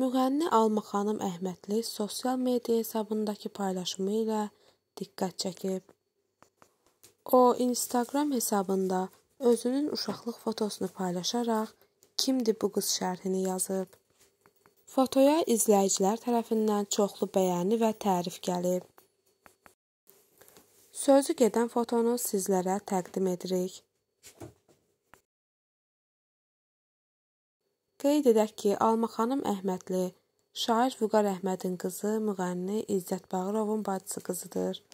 Müğənni Almaxanım Əhmədli sosial media hesabındakı paylaşımı ilə diqqət çəkib. O, Instagram hesabında özünün uşaqlıq fotosunu paylaşaraq kimdir bu qız şərhini yazıb. Fotoya izləyicilər tərəfindən çoxlu bəyəni və tərif gəlib. Sözü gedən fotonu sizlərə təqdim edirik. Qeyd edək ki, Alma xanım Əhmədli şair Vüqar Əhmədin qızı, müğənni İzzət Bağırovun bacısı qızıdır.